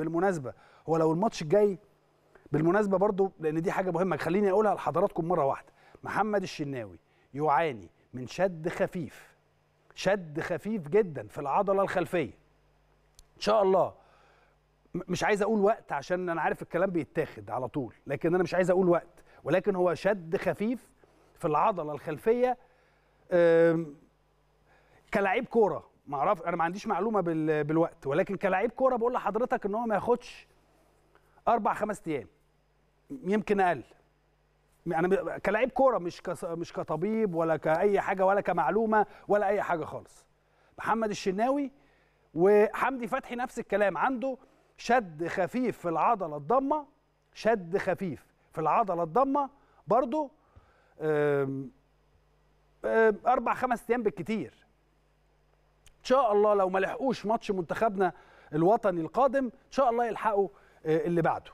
بالمناسبه هو لو الماتش الجاي بالمناسبه برضو لان دي حاجه مهمه خليني اقولها لحضراتكم مره واحده محمد الشناوي يعاني من شد خفيف شد خفيف جدا في العضله الخلفيه ان شاء الله مش عايز اقول وقت عشان انا عارف الكلام بيتاخد على طول لكن انا مش عايز اقول وقت ولكن هو شد خفيف في العضله الخلفيه كلاعب كوره ما اعرف انا ما عنديش معلومه بال... بالوقت ولكن كلاعب كوره بقول لحضرتك ان هو ما ياخدش اربع خمس ايام يمكن اقل انا كلاعب كوره مش ك... مش كطبيب ولا كاي حاجه ولا كمعلومه ولا اي حاجه خالص محمد الشناوي وحمدي فتحي نفس الكلام عنده شد خفيف في العضله الضمه شد خفيف في العضله الضمه برضه اربع خمس ايام بالكتير شاء الله لو ما لحقوش ماتش منتخبنا الوطني القادم ان شاء الله يلحقوا آه، اللي بعده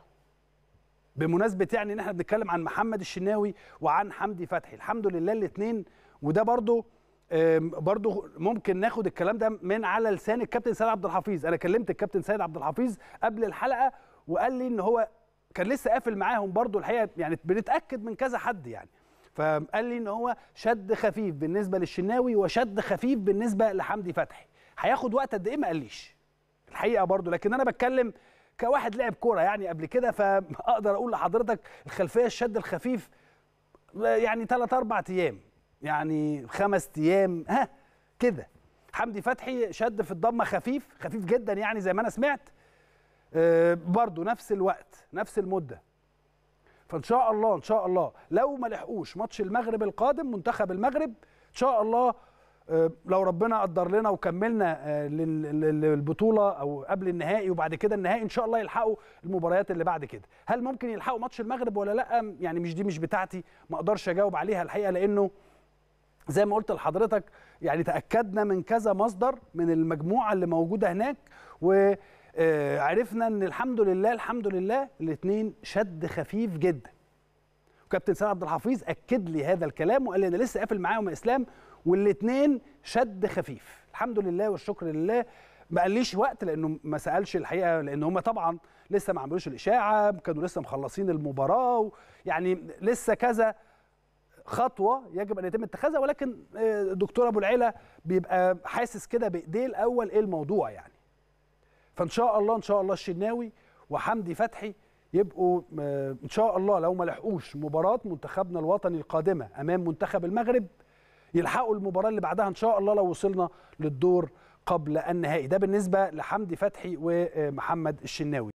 بمناسبه يعني ان احنا بنتكلم عن محمد الشناوي وعن حمدي فتحي الحمد لله الاثنين وده برضو برضو ممكن ناخد الكلام ده من على لسان الكابتن سيد عبد الحفيظ انا كلمت الكابتن سيد عبد الحفيظ قبل الحلقه وقال لي ان هو كان لسه قافل معاهم برضو الحقيقه يعني بنتاكد من كذا حد يعني فقال لي ان هو شد خفيف بالنسبه للشناوي وشد خفيف بالنسبه لحمدي فتحي هياخد وقت قد ايه ما قاليش الحقيقه برضو لكن انا بتكلم كواحد لعب كوره يعني قبل كده فاقدر اقول لحضرتك الخلفيه الشد الخفيف يعني 3 4 ايام يعني خمس ايام ها كده حمدي فتحي شد في الضمه خفيف خفيف جدا يعني زي ما انا سمعت آه، برضو نفس الوقت نفس المده فان شاء الله ان شاء الله لو ما لحقوش ماتش المغرب القادم منتخب المغرب ان شاء الله آه، لو ربنا قدر لنا وكملنا آه، للبطوله او قبل النهائي وبعد كده النهائي ان شاء الله يلحقوا المباريات اللي بعد كده هل ممكن يلحقوا ماتش المغرب ولا لا يعني مش دي مش بتاعتي ما اقدرش اجاوب عليها الحقيقه لانه زي ما قلت لحضرتك يعني تاكدنا من كذا مصدر من المجموعه اللي موجوده هناك و آه، عرفنا ان الحمد لله الحمد لله الاثنين شد خفيف جدا وكابتن سيد عبد الحفيظ اكد لي هذا الكلام وقال لي انا لسه قافل معاهم يا اسلام والاثنين شد خفيف الحمد لله والشكر لله ما قاليش وقت لانه ما سالش الحقيقه لان هم طبعا لسه ما عملوش الاشاعه كانوا لسه مخلصين المباراه يعني لسه كذا خطوه يجب ان يتم اتخاذها ولكن آه، دكتور ابو العيله بيبقى حاسس كده بايديه الاول ايه الموضوع يعني فان شاء الله ان شاء الله الشناوي وحمدي فتحي يبقوا آه، ان شاء الله لو ما لحقوش مباراه منتخبنا الوطني القادمه امام منتخب المغرب يلحقوا المباراه اللي بعدها ان شاء الله لو وصلنا للدور قبل النهائي ده بالنسبه لحمدي فتحي ومحمد الشناوي